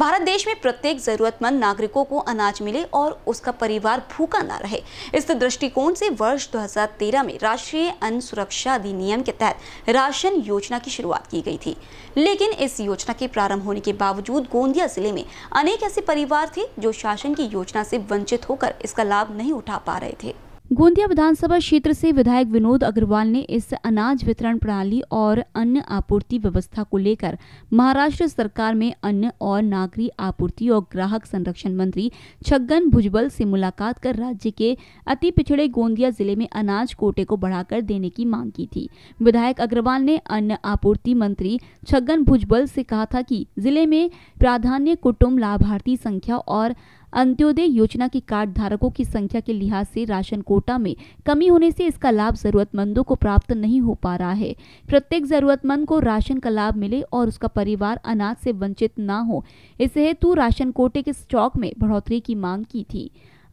भारत देश में प्रत्येक जरूरतमंद नागरिकों को अनाज मिले और उसका परिवार भूखा ना रहे इस दृष्टिकोण से वर्ष 2013 में राष्ट्रीय अन्न सुरक्षा अधिनियम के तहत राशन योजना की शुरुआत की गई थी लेकिन इस योजना के प्रारंभ होने के बावजूद गोंदिया जिले में अनेक ऐसे परिवार थे जो शासन की योजना से वंचित होकर इसका लाभ नहीं उठा पा रहे थे गोंदिया विधानसभा क्षेत्र से विधायक विनोद अग्रवाल ने इस अनाज वितरण प्रणाली और अन्य आपूर्ति व्यवस्था को लेकर महाराष्ट्र सरकार में अन्न और नागरी आपूर्ति और ग्राहक संरक्षण मंत्री छगन भुजबल से मुलाकात कर राज्य के अति पिछड़े गोंदिया जिले में अनाज कोटे को बढ़ाकर देने की मांग की थी विधायक अग्रवाल ने अन्न आपूर्ति मंत्री छगन भुजबल से कहा था की जिले में प्राधान्य कुटुम्ब लाभार्थी संख्या और अंत्योदय योजना के कार्ड धारकों की संख्या के लिहाज से राशन कोटा में कमी होने से इसका लाभ जरूरतमंदों को प्राप्त नहीं हो पा रहा है प्रत्येक जरूरतमंद को राशन का लाभ मिले और उसका परिवार अनाज से वंचित न हो इस हेतु राशन कोटे के स्टॉक में बढ़ोतरी की मांग की थी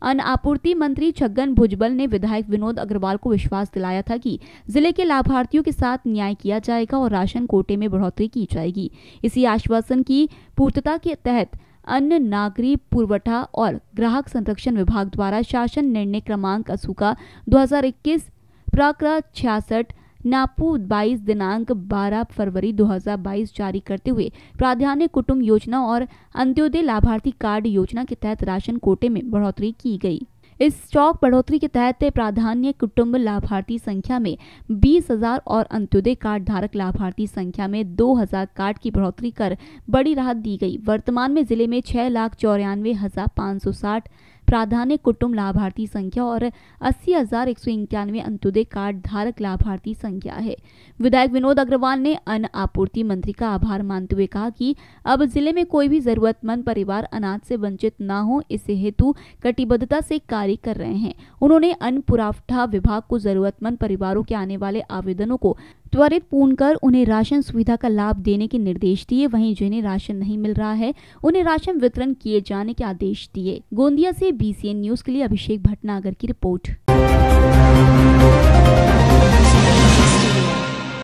अन्न आपूर्ति मंत्री छगन भुजबल ने विधायक विनोद अग्रवाल को विश्वास दिलाया था कि जिले के लाभार्थियों के साथ न्याय किया जाएगा और राशन कोटे में बढ़ोतरी की जाएगी इसी आश्वासन की पूर्तता के तहत अन्य नागरी पुरवठा और ग्राहक संरक्षण विभाग द्वारा शासन निर्णय क्रमांक असुका 2021 हजार छियासठ नापू 22 दिनांक 12 फरवरी 2022 जारी करते हुए प्राधान्य कुटुंब योजना और अंत्योदय लाभार्थी कार्ड योजना के तहत राशन कोटे में बढ़ोतरी की गई इस स्टॉक बढ़ोतरी के तहत प्राधान्य कुटुंब लाभार्थी संख्या में बीस हजार और अंत्योदय कार्ड धारक लाभार्थी संख्या में दो हजार कार्ड की बढ़ोतरी कर बड़ी राहत दी गई वर्तमान में जिले में छह लाख चौरानवे हजार पाँच सौ साठ प्राधान्य कुटुंब लाभार्थी संख्या और अस्सी हजार एक सौ इक्यानवे अंत्योदय कार्ड धारक लाभार्थी संख्या है विधायक विनोद अग्रवाल ने अन्न आपूर्ति मंत्री का आभार मानते हुए कहा कि अब जिले में कोई भी जरूरतमंद परिवार अनाज से वंचित न हो इस हेतु कटिबद्धता से कार्य कर रहे हैं उन्होंने अन्न पुराठा विभाग को जरूरतमंद परिवारों के आने वाले आवेदनों को त्वरित पूर्ण कर उन्हें राशन सुविधा का लाभ देने के निर्देश दिए वहीं जिन्हें राशन नहीं मिल रहा है उन्हें राशन वितरण किए जाने के आदेश दिए गोंदिया से बीसीएन न्यूज के लिए अभिषेक भटनागर की रिपोर्ट